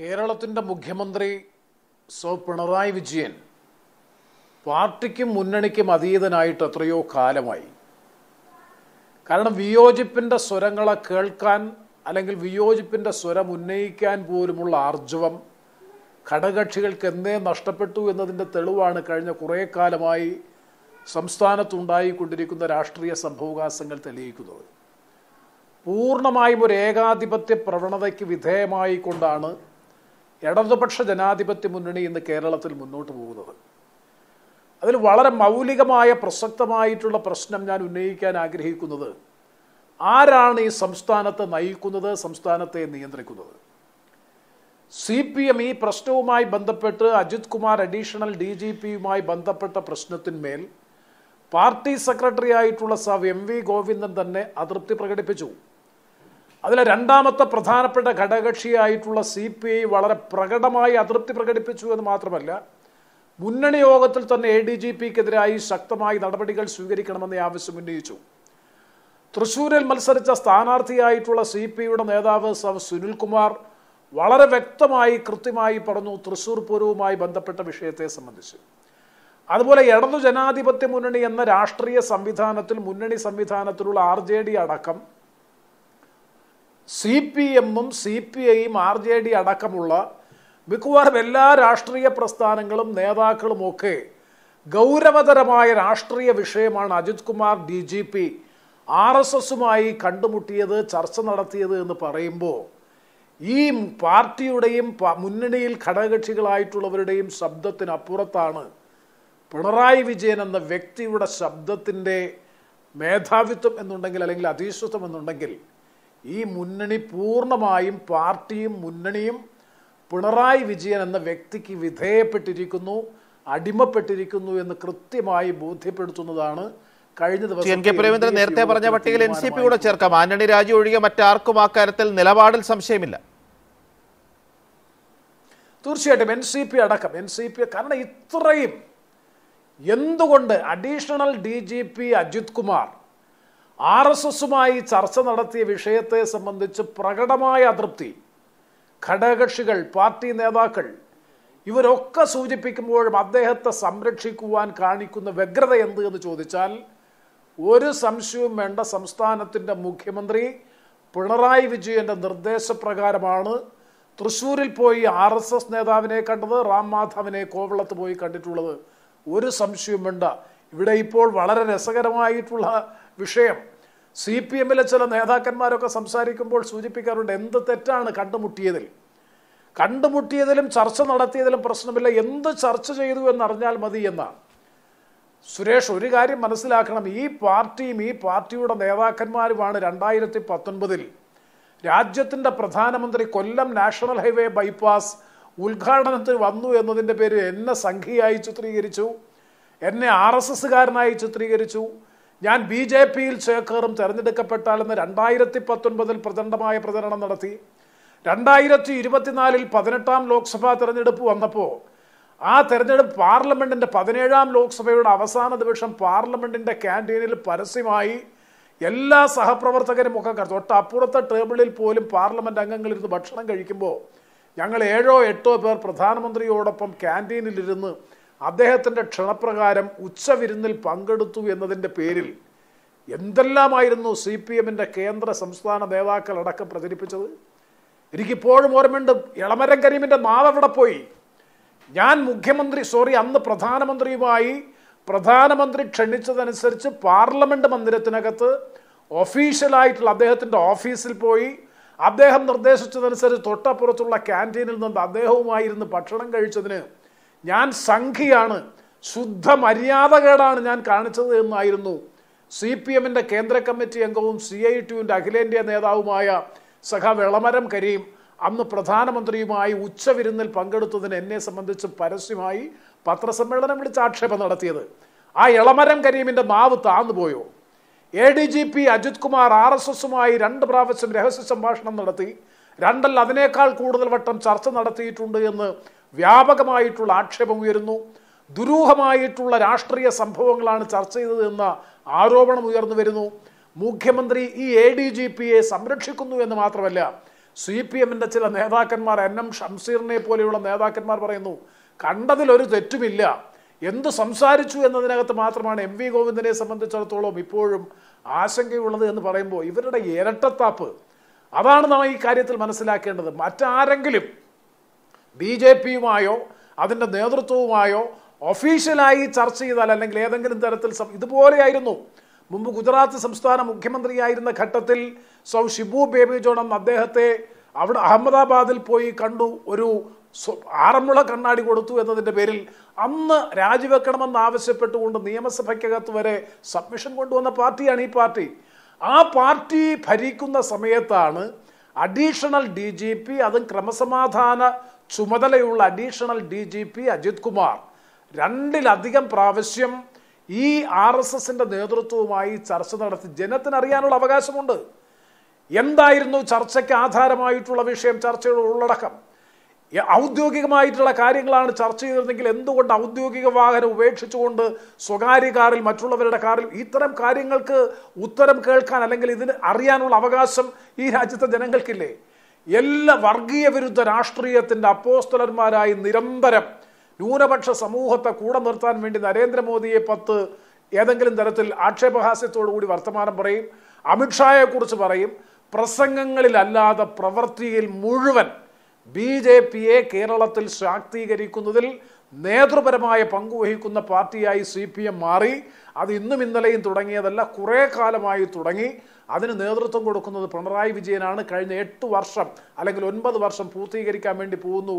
കേരളത്തിൻ്റെ മുഖ്യമന്ത്രി സോ പിണറായി വിജയൻ പാർട്ടിക്കും മുന്നണിക്കും അതീതനായിട്ട് എത്രയോ കാലമായി കാരണം വിയോജിപ്പിൻ്റെ സ്വരങ്ങളെ കേൾക്കാൻ അല്ലെങ്കിൽ വിയോജിപ്പിൻ്റെ സ്വരം ഉന്നയിക്കാൻ പോലുമുള്ള ആർജവം ഘടകക്ഷികൾക്ക് എന്നേ നഷ്ടപ്പെട്ടു എന്നതിൻ്റെ തെളിവാണ് കഴിഞ്ഞ കുറേ കാലമായി സംസ്ഥാനത്തുണ്ടായിക്കൊണ്ടിരിക്കുന്ന രാഷ്ട്രീയ സംഭവകാശങ്ങൾ തെളിയിക്കുന്നത് പൂർണ്ണമായും ഒരു ഏകാധിപത്യ പ്രവണതയ്ക്ക് വിധേയമായിക്കൊണ്ടാണ് ഇടതുപക്ഷ ജനാധിപത്യ മുന്നണി ഇന്ന് കേരളത്തിൽ മുന്നോട്ട് പോകുന്നത് അതിൽ വളരെ മൗലികമായ പ്രസക്തമായിട്ടുള്ള പ്രശ്നം ഞാൻ ഉന്നയിക്കാൻ ആഗ്രഹിക്കുന്നത് ആരാണ് ഈ സംസ്ഥാനത്തെ നയിക്കുന്നത് സംസ്ഥാനത്തെ നിയന്ത്രിക്കുന്നത് സി പി എം ഈ പ്രശ്നവുമായി ബന്ധപ്പെട്ട് Ajith Kumar additional D G പിയുമായി ബന്ധപ്പെട്ട പ്രശ്നത്തിന്മേൽ പാർട്ടി സെക്രട്ടറി ആയിട്ടുള്ള സ എം വി ഗോവിന്ദൻ തന്നെ അതൃപ്തി പ്രകടിപ്പിച്ചു അതിലെ രണ്ടാമത്തെ പ്രധാനപ്പെട്ട ഘടകക്ഷിയായിട്ടുള്ള സി പി ഐ വളരെ പ്രകടമായി അതൃപ്തി പ്രകടിപ്പിച്ചു എന്ന് മാത്രമല്ല മുന്നണി യോഗത്തിൽ തന്നെ എ ഡി ജി പിക്കെതിരായി ശക്തമായി നടപടികൾ സ്വീകരിക്കണമെന്ന് ആവശ്യം ഉന്നയിച്ചു തൃശൂരിൽ മത്സരിച്ച സ്ഥാനാർത്ഥിയായിട്ടുള്ള സി പി ഐയുടെ നേതാവ് സവ് സുനിൽകുമാർ വളരെ വ്യക്തമായി കൃത്യമായി പറഞ്ഞു തൃശൂർ പൂരവുമായി ബന്ധപ്പെട്ട വിഷയത്തെ സംബന്ധിച്ച് അതുപോലെ ഇടതു ജനാധിപത്യ മുന്നണി എന്ന രാഷ്ട്രീയ സംവിധാനത്തിൽ മുന്നണി സംവിധാനത്തിലുള്ള ആർ ജെ ഡി അടക്കം സി പി എമ്മും സി പി ഐയും ആർ ജെ ഡി അടക്കമുള്ള മിക്കവാറും എല്ലാ രാഷ്ട്രീയ പ്രസ്ഥാനങ്ങളും നേതാക്കളും ഒക്കെ ഗൗരവതരമായ രാഷ്ട്രീയ വിഷയമാണ് Ajith Kumar D G P R S എസുമായി കണ്ടുമുട്ടിയത് ചർച്ച നടത്തിയത് എന്ന് പറയുമ്പോൾ ഈ പാർട്ടിയുടെയും മുന്നണിയിൽ ഘടകകക്ഷികളായിട്ടുള്ളവരുടെയും ശബ്ദത്തിനപ്പുറത്താണ് പിണറായി വിജയൻ എന്ന വ്യക്തിയുടെ ശബ്ദത്തിൻ്റെ മേധാവിത്വം എന്നുണ്ടെങ്കിൽ അല്ലെങ്കിൽ അതീശ്വത്വം എന്നുണ്ടെങ്കിൽ ഈ മുന്നണി പൂർണ്ണമായും പാർട്ടിയും മുന്നണിയും പിണറായി വിജയൻ എന്ന വ്യക്തിക്ക് വിധേയപ്പെട്ടിരിക്കുന്നു അടിമപ്പെട്ടിരിക്കുന്നു എന്ന് കൃത്യമായി ബോധ്യപ്പെടുത്തുന്നതാണ് കഴിഞ്ഞ ദിവസം കെ പ്രേമേന്ദ്രൻ നേരത്തെ പറഞ്ഞ പട്ടികയിൽ എൻ സി പി കൂടെ ചേർക്കാം ആന്റണി രാജു ഒഴികെ മറ്റാർക്കും ആ കാര്യത്തിൽ നിലപാടിൽ സംശയമില്ല തീർച്ചയായിട്ടും എൻ സി പി അടക്കം എൻ സി പി കാരണം ഇത്രയും എന്തുകൊണ്ട് additional D G P Ajith Kumar R S എസുമായി ചർച്ച നടത്തിയ വിഷയത്തെ സംബന്ധിച്ച് പ്രകടമായ അതൃപ്തി ഘടകകക്ഷികൾ പാർട്ടി നേതാക്കൾ ഇവരൊക്കെ സൂചിപ്പിക്കുമ്പോഴും അദ്ദേഹത്തെ സംരക്ഷിക്കുവാൻ കാണിക്കുന്ന വ്യഗ്രത എന്ത് എന്ന് ചോദിച്ചാൽ ഒരു സംശയവും വേണ്ട സംസ്ഥാനത്തിൻ്റെ മുഖ്യമന്ത്രി പിണറായി വിജയൻ്റെ നിർദ്ദേശപ്രകാരമാണ് തൃശ്ശൂരിൽ പോയി ആർ എസ് എസ് നേതാവിനെ കണ്ടത് റാം മാധവനെ കോവളത്ത് പോയി കണ്ടിട്ടുള്ളത് ഒരു സംശയവും വേണ്ട ഇവിടെ ഇപ്പോൾ വളരെ രസകരമായിട്ടുള്ള വിഷയം സി പി എമ്മിലെ ചില നേതാക്കന്മാരൊക്കെ സംസാരിക്കുമ്പോൾ സൂചിപ്പിക്കാറുണ്ട് എന്ത് തെറ്റാണ് കണ്ടുമുട്ടിയതിൽ കണ്ടുമുട്ടിയതിലും ചർച്ച നടത്തിയതിലും പ്രശ്നമില്ല എന്ത് ചർച്ച ചെയ്തു എന്നറിഞ്ഞാൽ മതി എന്നാണ് സുരേഷ് ഒരു കാര്യം മനസ്സിലാക്കണം ഈ പാർട്ടിയും ഈ പാർട്ടിയുടെ നേതാക്കന്മാരുമാണ് രണ്ടായിരത്തി പത്തൊൻപതിൽ രാജ്യത്തിൻ്റെ പ്രധാനമന്ത്രി കൊല്ലം നാഷണൽ ഹൈവേ ബൈപ്പാസ് ഉദ്ഘാടനത്തിന് വന്നു എന്നതിൻ്റെ പേരിൽ എന്നെ സംഘിയായി ചിത്രീകരിച്ചു എന്നെ ആർ എസ് എസ്സുകാരനായി ചിത്രീകരിച്ചു ഞാൻ ബി ജെ പിയിൽ ചേക്കേറും തെരഞ്ഞെടുക്കപ്പെട്ടാലെന്ന് രണ്ടായിരത്തി പത്തൊൻപതിൽ പ്രചണ്ഡമായ പ്രചരണം നടത്തി രണ്ടായിരത്തി ഇരുപത്തിനാലിൽ പതിനെട്ടാം ലോക്സഭാ തെരഞ്ഞെടുപ്പ് വന്നപ്പോൾ ആ തെരഞ്ഞെടുപ്പ് പാർലമെൻറ്റിൻ്റെ പതിനേഴാം ലോക്സഭയുടെ അവസാന ദിവസം പാർലമെൻറ്റിൻ്റെ ക്യാൻറ്റീനിൽ പരസ്യമായി എല്ലാ സഹപ്രവർത്തകരും ഒക്കെ തൊട്ടപ്പുറത്തെ ടേബിളിൽ പോലും പാർലമെൻറ്റ് അംഗങ്ങളിരുന്ന് ഭക്ഷണം കഴിക്കുമ്പോൾ ഞങ്ങൾ ഏഴോ എട്ടോ പേർ പ്രധാനമന്ത്രിയോടൊപ്പം ക്യാൻറ്റീനിലിരുന്ന് അദ്ദേഹത്തിൻ്റെ ക്ഷണപ്രകാരം ഉച്ചവിരുന്നിൽ പങ്കെടുത്തു എന്നതിൻ്റെ പേരിൽ എന്തെല്ലാമായിരുന്നു സി പി എമ്മിൻ്റെ കേന്ദ്ര സംസ്ഥാന നേതാക്കൾ അടക്കം പ്രചരിപ്പിച്ചത് എനിക്കിപ്പോഴും ഓർമ്മയുണ്ട് ഇളമരം കരീമിൻ്റെ നാവെവിടെ പോയി ഞാൻ മുഖ്യമന്ത്രി സോറി അന്ന് പ്രധാനമന്ത്രിയുമായി പ്രധാനമന്ത്രി ക്ഷണിച്ചതനുസരിച്ച് പാർലമെൻറ്റ് മന്ദിരത്തിനകത്ത് ഒഫീഷ്യലായിട്ടുള്ള അദ്ദേഹത്തിൻ്റെ ഓഫീസിൽ പോയി അദ്ദേഹം നിർദ്ദേശിച്ചതനുസരിച്ച് തൊട്ടപ്പുറത്തുള്ള ക്യാൻറ്റീനിൽ നിന്ന് അദ്ദേഹവുമായിരുന്നു ഭക്ഷണം കഴിച്ചതിന് ഞാൻ സംഘിയാണ് ശുദ്ധ മര്യാദകേടാണ് ഞാൻ കാണിച്ചത് എന്നായിരുന്നു സി പി എമ്മിൻ്റെ കേന്ദ്ര കമ്മിറ്റി അംഗവും സി ഐ ടിയുവിൻ്റെ അഖിലേന്ത്യാ നേതാവുമായ സഖ വെളമരം കരീം അന്ന് പ്രധാനമന്ത്രിയുമായി ഉച്ചവിരുന്നിൽ പങ്കെടുത്തതിന് എന്നെ സംബന്ധിച്ച് പരസ്യമായി പത്രസമ്മേളനം വിളിച്ച് ആക്ഷേപം നടത്തിയത് ആ ഇളമരം കരീമിൻ്റെ മാവ് താന്നു പോയോ A D G P Ajith Kumar R S എസുമായി രണ്ട് പ്രാവശ്യം രഹസ്യ സംഭാഷണം നടത്തി രണ്ടല്ല അതിനേക്കാൾ കൂടുതൽ വട്ടം ചർച്ച നടത്തിയിട്ടുണ്ട് എന്ന് വ്യാപകമായിട്ടുള്ള ആക്ഷേപം ഉയരുന്നു ദുരൂഹമായിട്ടുള്ള രാഷ്ട്രീയ സംഭവങ്ങളാണ് ചർച്ച ചെയ്തത് എന്ന ആരോപണം ഉയർന്നു വരുന്നു മുഖ്യമന്ത്രി ഈ എ ഡി ജി പിയെ സംരക്ഷിക്കുന്നു എന്ന് മാത്രമല്ല സി പി എമ്മിൻ്റെ ചില നേതാക്കന്മാർ എൻ എം ഷംസീറിനെ പോലെയുള്ള നേതാക്കന്മാർ പറയുന്നു കണ്ടതിലൊരു തെറ്റുമില്ല എന്ത് സംസാരിച്ചു എന്നതിനകത്ത് മാത്രമാണ് എം വി ഗോവിന്ദനെ സംബന്ധിച്ചിടത്തോളം ഇപ്പോഴും ആശങ്കയുള്ളത് എന്ന് പറയുമ്പോൾ ഇവരുടെ ഇരട്ടത്താപ്പ് അതാണ് നാം ഈ കാര്യത്തിൽ മനസ്സിലാക്കേണ്ടത് മറ്റാരെങ്കിലും ബി ജെ പിയുമായോ അതിൻ്റെ നേതൃത്വവുമായോ ഒഫീഷ്യലായി ചർച്ച ചെയ്താൽ അല്ലെങ്കിൽ ഏതെങ്കിലും തരത്തിൽ ഇതുപോലെയായിരുന്നു മുമ്പ് ഗുജറാത്ത് സംസ്ഥാന മുഖ്യമന്ത്രിയായിരുന്ന ഘട്ടത്തിൽ സൗ ഷിബു ബേബി ജോൺ അദ്ദേഹത്തെ അവിടെ അഹമ്മദാബാദിൽ പോയി കണ്ടു ഒരു ആറന്മുള കണ്ണാടി കൊടുത്തു എന്നതിൻ്റെ പേരിൽ അന്ന് രാജിവെക്കണമെന്ന് ആവശ്യപ്പെട്ടുകൊണ്ട് നിയമസഭയ്ക്കകത്ത് വരെ സബ്മിഷൻ കൊണ്ടുവന്ന പാർട്ടിയാണ് ഈ പാർട്ടി ആ പാർട്ടി ഭരിക്കുന്ന സമയത്താണ് അഡീഷണൽ ഡി ജി പി അതും ക്രമസമാധാന ചുമതലയുള്ള additional D G P Ajith Kumar രണ്ടിലധികം പ്രാവശ്യം ഈ ആർ എസ് എസിൻ്റെ നേതൃത്വവുമായി ചർച്ച നടത്തി ജനത്തിന് അറിയാനുള്ള അവകാശമുണ്ട് എന്തായിരുന്നു ചർച്ചയ്ക്ക് ആധാരമായിട്ടുള്ള വിഷയം ചർച്ചയുടെ ഉള്ളടക്കം ഔദ്യോഗികമായിട്ടുള്ള കാര്യങ്ങളാണ് ചർച്ച ചെയ്തിരുന്നെങ്കിൽ എന്തുകൊണ്ട് ഔദ്യോഗിക വാഹനം ഉപേക്ഷിച്ചുകൊണ്ട് സ്വകാര്യ കാറിൽ മറ്റുള്ളവരുടെ കാറിൽ ഇത്തരം കാര്യങ്ങൾക്ക് ഉത്തരം കേൾക്കാൻ അല്ലെങ്കിൽ ഇതിന് അറിയാനുള്ള അവകാശം ഈ രാജ്യത്തെ ജനങ്ങൾക്കില്ലേ എല്ലാ വർഗീയ വിരുദ്ധ രാഷ്ട്രീയത്തിൻ്റെ അപ്പോസ്തലന്മാരായി നിരന്തരം ന്യൂനപക്ഷ സമൂഹത്തെ കൂടെ നിർത്താൻ വേണ്ടി നരേന്ദ്രമോദിയെ പത്ത് ഏതെങ്കിലും തരത്തിൽ ആക്ഷേപഹാസ്യത്തോടു കൂടി വർത്തമാനം പറയും അമിത്ഷായെക്കുറിച്ച് പറയും പ്രസംഗങ്ങളിലല്ലാതെ പ്രവൃത്തിയിൽ മുഴുവൻ ബി ജെ പിയെ കേരളത്തിൽ ശാക്തീകരിക്കുന്നതിൽ നേതൃപരമായ പങ്കുവഹിക്കുന്ന പാർട്ടിയായി സി പി എം മാറി അത് ഇന്നും ഇന്നലെയും തുടങ്ങിയതല്ല കുറേ കാലമായി തുടങ്ങി അതിന് നേതൃത്വം കൊടുക്കുന്നത് പിണറായി വിജയനാണ് കഴിഞ്ഞ എട്ട് വർഷം അല്ലെങ്കിൽ ഒൻപത് വർഷം പൂർത്തീകരിക്കാൻ വേണ്ടി പോകുന്നു